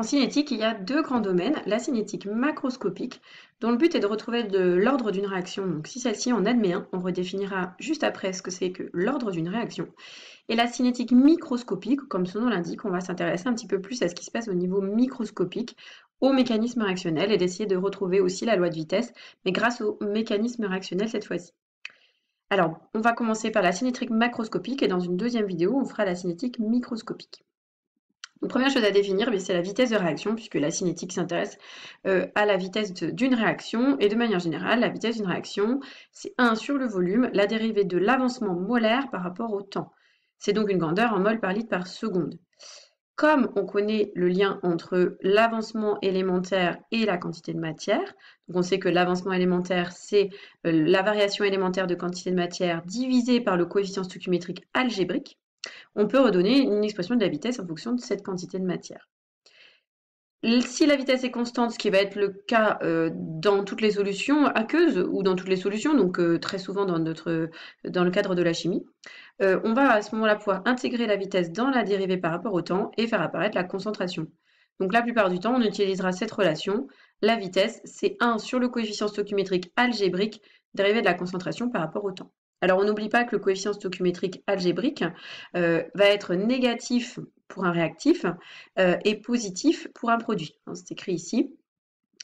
En cinétique, il y a deux grands domaines, la cinétique macroscopique, dont le but est de retrouver l'ordre d'une réaction. Donc si celle-ci en admet un, on redéfinira juste après ce que c'est que l'ordre d'une réaction. Et la cinétique microscopique, comme son nom l'indique, on va s'intéresser un petit peu plus à ce qui se passe au niveau microscopique, au mécanisme réactionnel, et d'essayer de retrouver aussi la loi de vitesse, mais grâce au mécanisme réactionnel cette fois-ci. Alors, on va commencer par la cinétique macroscopique, et dans une deuxième vidéo, on fera la cinétique microscopique première chose à définir, c'est la vitesse de réaction, puisque la cinétique s'intéresse euh, à la vitesse d'une réaction. Et de manière générale, la vitesse d'une réaction, c'est 1 sur le volume, la dérivée de l'avancement molaire par rapport au temps. C'est donc une grandeur en mol par litre par seconde. Comme on connaît le lien entre l'avancement élémentaire et la quantité de matière, on sait que l'avancement élémentaire, c'est euh, la variation élémentaire de quantité de matière divisée par le coefficient stoichiométrique algébrique, on peut redonner une expression de la vitesse en fonction de cette quantité de matière. Si la vitesse est constante, ce qui va être le cas euh, dans toutes les solutions aqueuses ou dans toutes les solutions, donc euh, très souvent dans, notre, dans le cadre de la chimie, euh, on va à ce moment-là pouvoir intégrer la vitesse dans la dérivée par rapport au temps et faire apparaître la concentration. Donc la plupart du temps, on utilisera cette relation. La vitesse, c'est 1 sur le coefficient stoichiométrique algébrique dérivé de la concentration par rapport au temps. Alors on n'oublie pas que le coefficient stoichiométrique algébrique euh, va être négatif pour un réactif euh, et positif pour un produit. Hein, c'est écrit ici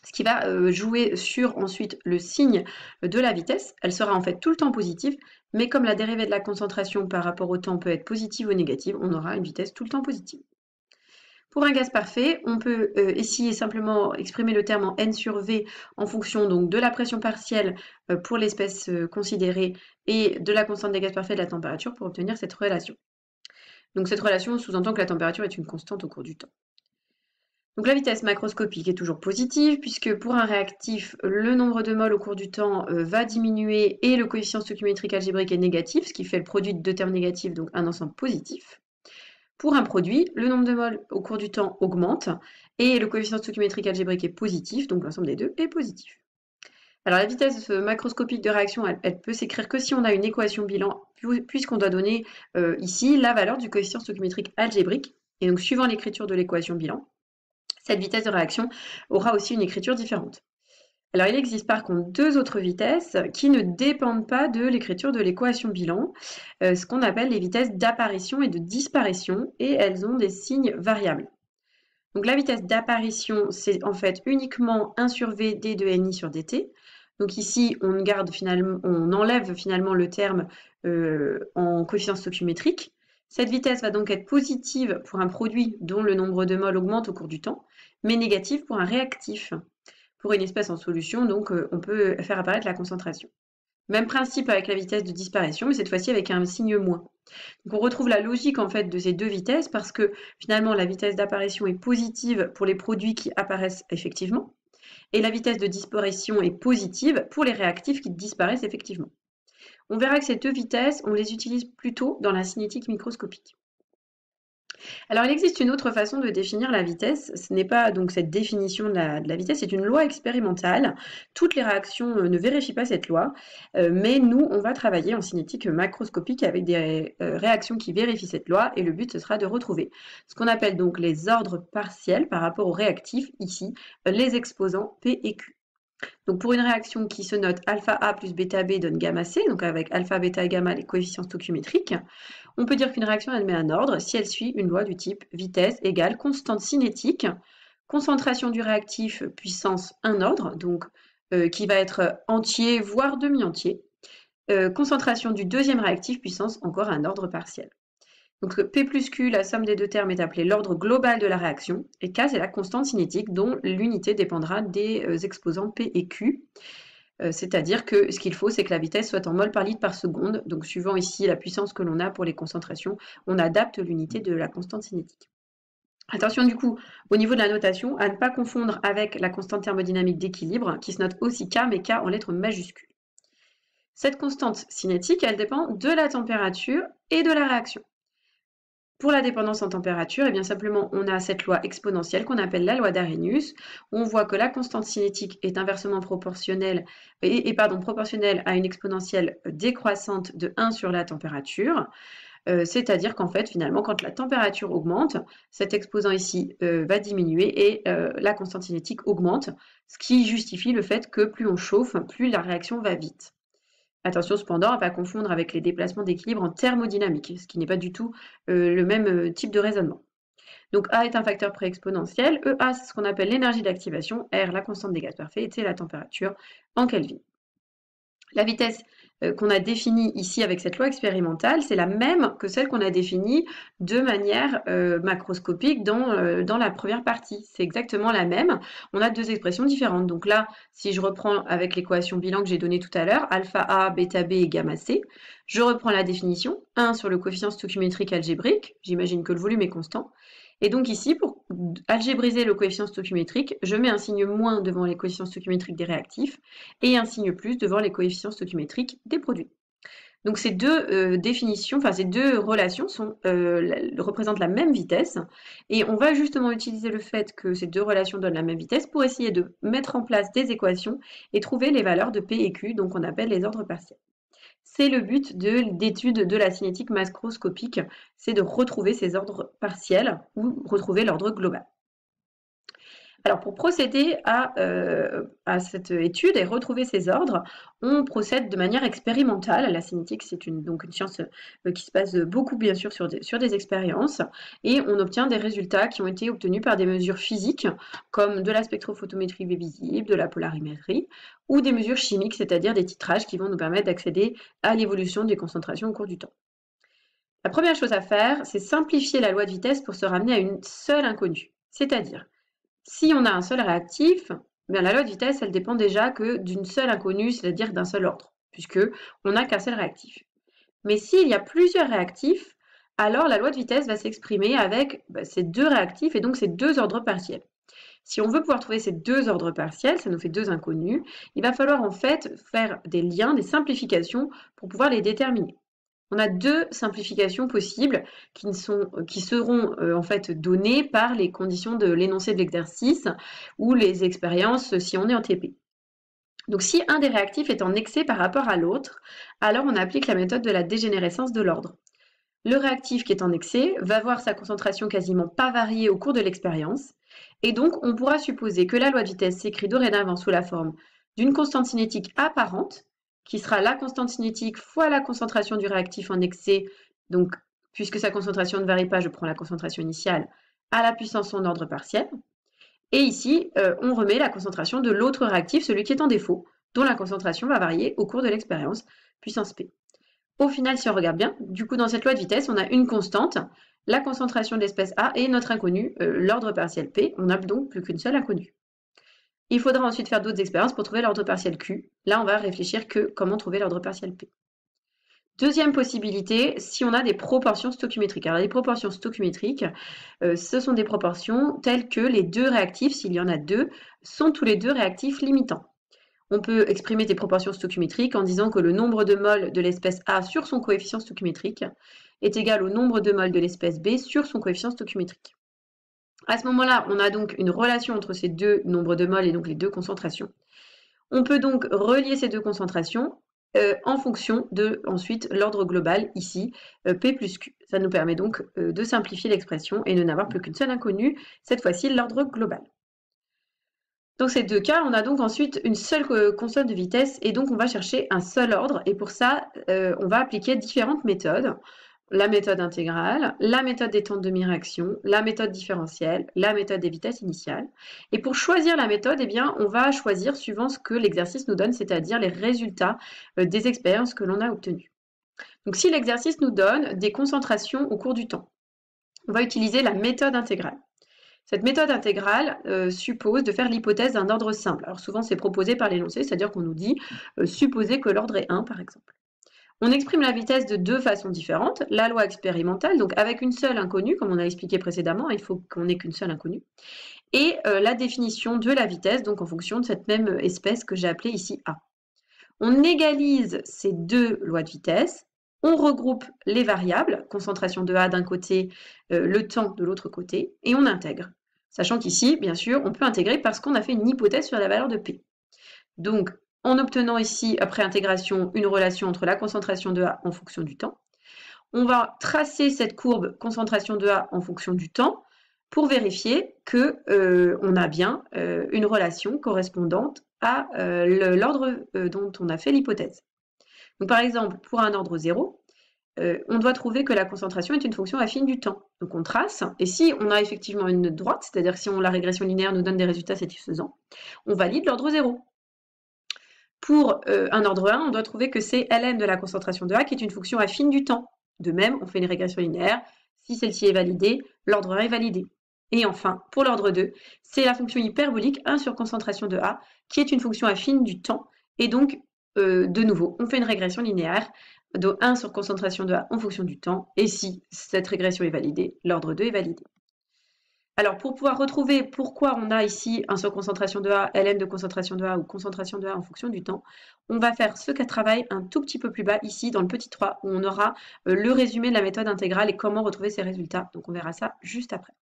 ce qui va euh, jouer sur ensuite le signe de la vitesse. Elle sera en fait tout le temps positive, mais comme la dérivée de la concentration par rapport au temps peut être positive ou négative, on aura une vitesse tout le temps positive. Pour un gaz parfait, on peut euh, essayer simplement exprimer le terme en N sur V en fonction donc de la pression partielle euh, pour l'espèce euh, considérée et de la constante des gaz parfaits de la température pour obtenir cette relation. Donc cette relation sous-entend que la température est une constante au cours du temps. Donc la vitesse macroscopique est toujours positive puisque pour un réactif, le nombre de moles au cours du temps va diminuer et le coefficient stoichiométrique algébrique est négatif, ce qui fait le produit de deux termes négatifs, donc un ensemble positif. Pour un produit, le nombre de moles au cours du temps augmente et le coefficient stoichiométrique algébrique est positif, donc l'ensemble des deux est positif. Alors la vitesse euh, macroscopique de réaction, elle, peut s'écrire que si on a une équation bilan, puisqu'on doit donner euh, ici la valeur du coefficient stoichiométrique algébrique. Et donc suivant l'écriture de l'équation bilan, cette vitesse de réaction aura aussi une écriture différente. Alors, il existe par contre deux autres vitesses qui ne dépendent pas de l'écriture de l'équation bilan, euh, ce qu'on appelle les vitesses d'apparition et de disparition, et elles ont des signes variables. Donc, la vitesse d'apparition, c'est en fait uniquement 1 sur V d de ni sur dt. Donc ici, on, garde finalement, on enlève finalement le terme euh, en coefficient stoichiométrique. Cette vitesse va donc être positive pour un produit dont le nombre de moles augmente au cours du temps, mais négative pour un réactif pour une espèce en solution, donc euh, on peut faire apparaître la concentration. Même principe avec la vitesse de disparition, mais cette fois-ci avec un signe moins. on retrouve la logique en fait de ces deux vitesses parce que finalement la vitesse d'apparition est positive pour les produits qui apparaissent effectivement et la vitesse de disparition est positive pour les réactifs qui disparaissent effectivement. On verra que ces deux vitesses, on les utilise plutôt dans la cinétique microscopique. Alors, il existe une autre façon de définir la vitesse. Ce n'est pas donc cette définition de la, vitesse, c'est une loi expérimentale. Toutes les réactions euh, ne vérifient pas cette loi, euh, mais nous, on va travailler en cinétique macroscopique avec des euh, réactions qui vérifient cette loi et le but, ce sera de retrouver ce qu'on appelle donc les ordres partiels par rapport aux réactifs, ici, les exposants P et Q. Donc pour une réaction qui se note alpha A plus bêta B donne gamma C, donc avec alpha, bêta et gamma les coefficients stoichiométriques, on peut dire qu'une réaction admet un ordre si elle suit une loi du type vitesse égale constante cinétique, concentration du réactif puissance un ordre, donc euh, qui va être entier voire demi-entier, euh, concentration du deuxième réactif puissance encore un ordre partiel. Donc P plus Q, la somme des deux termes est appelée l'ordre global de la réaction, et K, c'est la constante cinétique dont l'unité dépendra des euh, exposants P et Q. Euh, c'est-à-dire que ce qu'il faut, c'est que la vitesse soit en mol par litre par seconde. Donc suivant ici la puissance que l'on a pour les concentrations, on adapte l'unité de la constante cinétique. Attention du coup, au niveau de la notation, à ne pas confondre avec la constante thermodynamique d'équilibre, qui se note aussi K, mais K en lettres majuscules. Cette constante cinétique, elle dépend de la température et de la réaction. Pour la dépendance en température, et eh bien simplement, on a cette loi exponentielle qu'on appelle la loi d'Arrhenius. On voit que la constante cinétique est inversement proportionnelle, et, pardon, proportionnelle à une exponentielle décroissante de 1 sur la température. Euh, c'est-à-dire qu'en fait, finalement, quand la température augmente, cet exposant ici euh, va diminuer et euh, la constante cinétique augmente, ce qui justifie le fait que plus on chauffe, plus la réaction va vite. Attention cependant à ne pas confondre avec les déplacements d'équilibre en thermodynamique, ce qui n'est pas du tout euh, le même euh, type de raisonnement. Donc A est un facteur pré-exponentiel, EA c'est ce qu'on appelle l'énergie d'activation, R la constante des gaz parfaits et T la température en Kelvin. La vitesse euh, qu'on a définie ici avec cette loi expérimentale, c'est la même que celle qu'on a définie de manière euh, macroscopique euh, dans, la première partie. C'est exactement la même. On a deux expressions différentes. Donc là, si je reprends avec l'équation bilan que j'ai donnée tout à l'heure, alpha A, bêta B et gamma C, je reprends la définition, 1 sur le coefficient stoichiométrique algébrique, j'imagine que le volume est constant, et donc ici, pour algébriser le coefficient stoichiométrique, je mets un signe moins devant les coefficients stoichiométriques des réactifs et un signe plus devant les coefficients stoichiométriques des produits. Donc ces deux euh, définitions, enfin ces deux relations euh, représentent la même vitesse et on va justement utiliser le fait que ces deux relations donnent la même vitesse pour essayer de mettre en place des équations et trouver les valeurs de P et Q, donc on appelle les ordres partiels. C'est le but l'étude de la cinétique macroscopique, c'est de retrouver ces ordres partiels ou retrouver l'ordre global. Alors pour procéder euh, à, cette étude et retrouver ces ordres, on procède de manière expérimentale. La cinétique, c'est une, donc une science euh, qui se base beaucoup bien sûr sur des, sur des expériences et on obtient des résultats qui ont été obtenus par des mesures physiques comme de la spectrophotométrie visible, de la polarimétrie ou des mesures chimiques, c'est-à-dire des titrages qui vont nous permettre d'accéder à l'évolution des concentrations au cours du temps. La première chose à faire, c'est simplifier la loi de vitesse pour se ramener à une seule inconnue, c'est-à-dire si on a un seul réactif, bien la loi de vitesse, elle dépend déjà que d'une seule inconnue, c'est-à-dire d'un seul ordre, puisque on n'a qu'un seul réactif. Mais s'il y a plusieurs réactifs, alors la loi de vitesse va s'exprimer avec ben, ces deux réactifs et donc ces deux ordres partiels. Si on veut pouvoir trouver ces deux ordres partiels, ça nous fait deux inconnus, il va falloir en fait faire des liens, des simplifications pour pouvoir les déterminer. On a deux simplifications possibles qui, qui seront euh, en fait données par les conditions de l'énoncé de l'exercice ou les expériences euh, si on est en TP. Donc si un des réactifs est en excès par rapport à l'autre, alors on applique la méthode de la dégénérescence de l'ordre. Le réactif qui est en excès va voir sa concentration quasiment pas variée au cours de l'expérience, et donc on pourra supposer que la loi de vitesse s'écrit dorénavant sous la forme d'une constante cinétique apparente qui sera la constante cinétique fois la concentration du réactif en excès. Donc, puisque sa concentration ne varie pas, je prends la concentration initiale à la puissance en ordre partiel. Et ici, euh, on remet la concentration de l'autre réactif, celui qui est en défaut, dont la concentration va varier au cours de l'expérience, puissance P. Au final, si on regarde bien, du coup, dans cette loi de vitesse, on a une constante, la concentration de l'espèce A et notre inconnu, euh, l'ordre partiel P. On n'a donc plus qu'une seule inconnue. Il faudra ensuite faire d'autres expériences pour trouver l'ordre partiel Q. Là, on va réfléchir que comment trouver l'ordre partiel P. Deuxième possibilité, si on a des proportions stoichiométriques. Alors les proportions stoichiométriques, euh, ce sont des proportions telles que les deux réactifs, s'il y en a deux, sont tous les deux réactifs limitants. On peut exprimer des proportions stoichiométriques en disant que le nombre de moles de l'espèce A sur son coefficient stoichiométrique est égal au nombre de moles de l'espèce B sur son coefficient stoichiométrique. À ce moment-là, on a donc une relation entre ces deux nombres de moles et donc les deux concentrations. On peut donc relier ces deux concentrations euh, en fonction de ensuite l'ordre global ici, euh, P plus Q. Ça nous permet donc euh, de simplifier l'expression et de n'avoir plus qu'une seule inconnue, cette fois-ci l'ordre global. Dans ces deux cas, on a donc ensuite une seule constante de vitesse et donc on va chercher un seul ordre. Et pour ça, on va appliquer différentes méthodes la méthode intégrale, la méthode des temps de demi-réaction, la méthode différentielle, la méthode des vitesses initiales. Et pour choisir la méthode, eh bien, on va choisir suivant ce que l'exercice nous donne, c'est-à-dire les résultats euh, des expériences que l'on a obtenues. Donc si l'exercice nous donne des concentrations au cours du temps, on va utiliser la méthode intégrale. Cette méthode intégrale euh, suppose de faire l'hypothèse d'un ordre simple. Alors souvent c'est proposé par l'énoncé, c'est-à-dire qu'on nous dit euh, supposer que l'ordre est 1 par exemple. On exprime la vitesse de deux façons différentes. La loi expérimentale, donc avec une seule inconnue, comme on a expliqué précédemment, il faut qu'on n'ait qu'une seule inconnue. Et euh, la définition de la vitesse, donc en fonction de cette même espèce que j'ai appelée ici A. On égalise ces deux lois de vitesse. On regroupe les variables, concentration de A d'un côté, euh, le temps de l'autre côté, et on intègre. Sachant qu'ici, bien sûr, on peut intégrer parce qu'on a fait une hypothèse sur la valeur de P. Donc, en obtenant ici, après intégration, une relation entre la concentration de A en fonction du temps. On va tracer cette courbe concentration de A en fonction du temps pour vérifier que euh, on a bien euh, une relation correspondante à euh, l'ordre dont on a fait l'hypothèse. par exemple, pour un ordre 0, on doit trouver que la concentration est une fonction affine du temps. Donc on trace, et si on a effectivement une droite, c'est-à-dire si on, la régression linéaire nous donne des résultats satisfaisants, on valide l'ordre 0 pour euh, un ordre 1, on doit trouver que c'est ln de la concentration de A qui est une fonction affine du temps. De même, on fait une régression linéaire. Si celle-ci est validée, l'ordre 1 est validé. Et enfin, pour l'ordre 2, c'est la fonction hyperbolique 1 sur concentration de A qui est une fonction affine du temps. Et donc, euh, de nouveau, on fait une régression linéaire de 1 sur concentration de A en fonction du temps. Et si cette régression est validée, l'ordre 2 est validé. Alors, pour pouvoir retrouver pourquoi on a ici un sur concentration de A, ln de concentration de A ou concentration de A en fonction du temps, on va faire ce cas de travail un tout petit peu plus bas ici dans le petit 3 où on aura euh, le résumé de la méthode intégrale et comment retrouver ses résultats. Donc, on verra ça juste après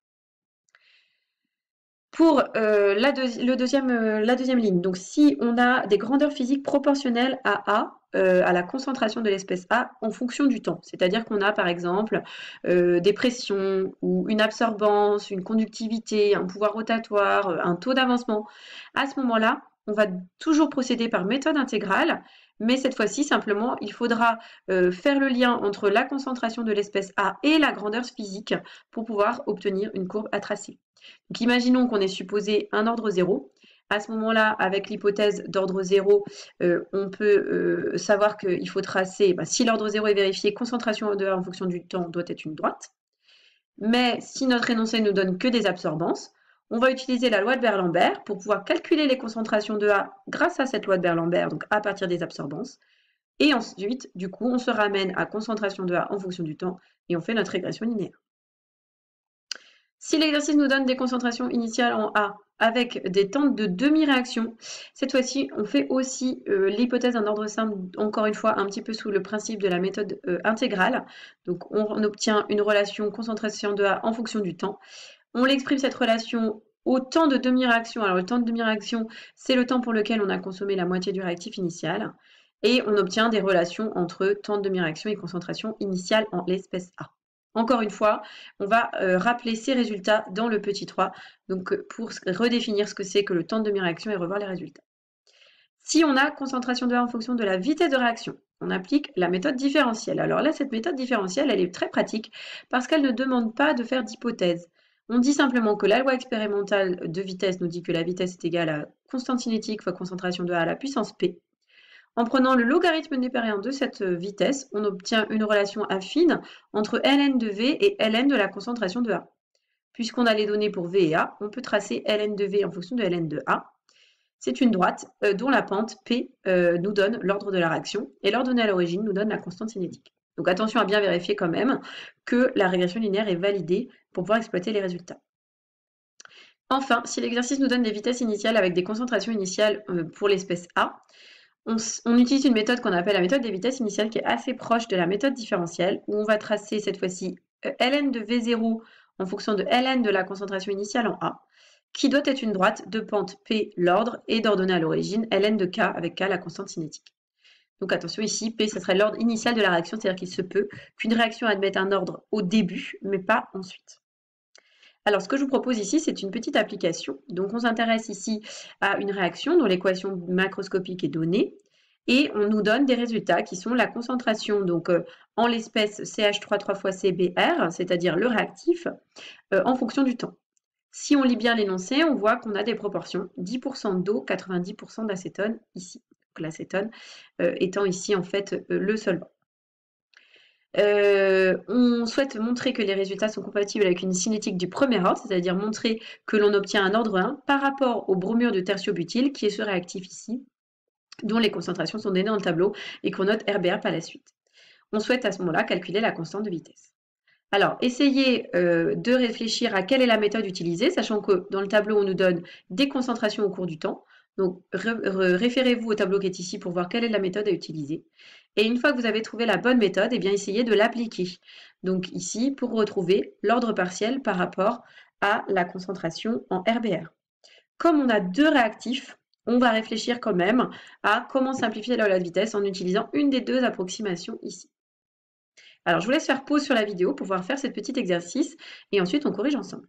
pour euh, la, le deuxième, euh, la deuxième ligne. Donc si on a des grandeurs physiques proportionnelles à A, euh, à la concentration de l'espèce A en fonction du temps. C'est-à-dire qu'on a par exemple des pressions ou une absorbance, une conductivité, un pouvoir rotatoire, un taux d'avancement. À ce moment-là, on va toujours procéder par méthode intégrale, mais cette fois-ci, simplement, il faudra euh, faire le lien entre la concentration de l'espèce A et la grandeur physique pour pouvoir obtenir une courbe à tracer. Donc, imaginons qu'on ait supposé un ordre zéro. À ce moment-là, avec l'hypothèse d'ordre zéro, euh, on peut euh, savoir qu'il faut tracer, bah, si l'ordre zéro est vérifié, concentration de en fonction du temps doit être une droite. Mais si notre énoncé ne nous donne que des absorbances, on va utiliser la loi de Berlambert pour pouvoir calculer les concentrations de A grâce à cette loi de Berlambert, donc à partir des absorbances. Et ensuite, du coup, on se ramène à concentration de A en fonction du temps et on fait notre régression linéaire. Si l'exercice nous donne des concentrations initiales en A avec des temps de demi-réaction, cette fois-ci, on fait aussi euh, l'hypothèse d'un ordre simple, encore une fois, un petit peu sous le principe de la méthode euh, intégrale. Donc, on obtient une relation concentration de A en fonction du temps on l'exprime cette relation au temps de demi-réaction. Alors le temps de demi-réaction, c'est le temps pour lequel on a consommé la moitié du réactif initial. Et on obtient des relations entre temps de demi-réaction et concentration initiale en l'espèce A. Encore une fois, on va euh, rappeler ces résultats dans le petit 3, donc euh, pour redéfinir ce que c'est que le temps de demi-réaction et revoir les résultats. Si on a concentration de A en fonction de la vitesse de réaction, on applique la méthode différentielle. Alors là, cette méthode différentielle, elle est très pratique parce qu'elle ne demande pas de faire d'hypothèses. On dit simplement que la loi expérimentale de vitesse nous dit que la vitesse est égale à constante cinétique fois concentration de A à la puissance P. En prenant le logarithme népérien de cette vitesse, on obtient une relation affine entre ln de V et ln de la concentration de A. Puisqu'on a les données pour V et A, on peut tracer ln de V en fonction de ln de A. C'est une droite euh, dont la pente P euh, nous donne l'ordre de la réaction et l'ordonnée à l'origine nous donne la constante cinétique. Donc attention à bien vérifier quand même que la régression linéaire est validée pour pouvoir exploiter les résultats. Enfin, si l'exercice nous donne des vitesses initiales avec des concentrations initiales euh, pour l'espèce A, on, utilise une méthode qu'on appelle la méthode des vitesses initiales qui est assez proche de la méthode différentielle où on va tracer cette fois-ci euh, ln de V0 en fonction de ln de la concentration initiale en A qui doit être une droite de pente P l'ordre et d'ordonnée à l'origine ln de K avec K la constante cinétique. Donc attention ici, P, ce serait l'ordre initial de la réaction, c'est-à-dire qu'il se peut qu'une réaction admette un ordre au début, mais pas ensuite. Alors ce que je vous propose ici, c'est une petite application. Donc on s'intéresse ici à une réaction dont l'équation macroscopique est donnée et on nous donne des résultats qui sont la concentration, donc euh, en l'espèce CH3 3 fois CBr, c'est-à-dire le réactif, euh, en fonction du temps. Si on lit bien l'énoncé, on voit qu'on a des proportions 10% d'eau, 90% d'acétone ici l'acétone euh, étant ici en fait euh, le solvant. Euh, on souhaite montrer que les résultats sont compatibles avec une cinétique du premier ordre, c'est-à-dire montrer que l'on obtient un ordre 1 par rapport au bromure de tertiobutyl qui est ce réactif ici, dont les concentrations sont données dans le tableau et qu'on note RBR par la suite. On souhaite à ce moment-là calculer la constante de vitesse. Alors, essayez de réfléchir à quelle est la méthode utilisée, sachant que dans le tableau, on nous donne des concentrations au cours du temps. Donc, référez-vous au tableau qui est ici pour voir quelle est la méthode à utiliser. Et une fois que vous avez trouvé la bonne méthode, et eh bien, essayez de l'appliquer. Donc ici, pour retrouver l'ordre partiel par rapport à la concentration en RBR. Comme on a deux réactifs, on va réfléchir quand même à comment simplifier la vitesse en utilisant une des deux approximations ici. Alors, je vous laisse faire pause sur la vidéo pour pouvoir faire ce petit exercice et ensuite on corrige ensemble.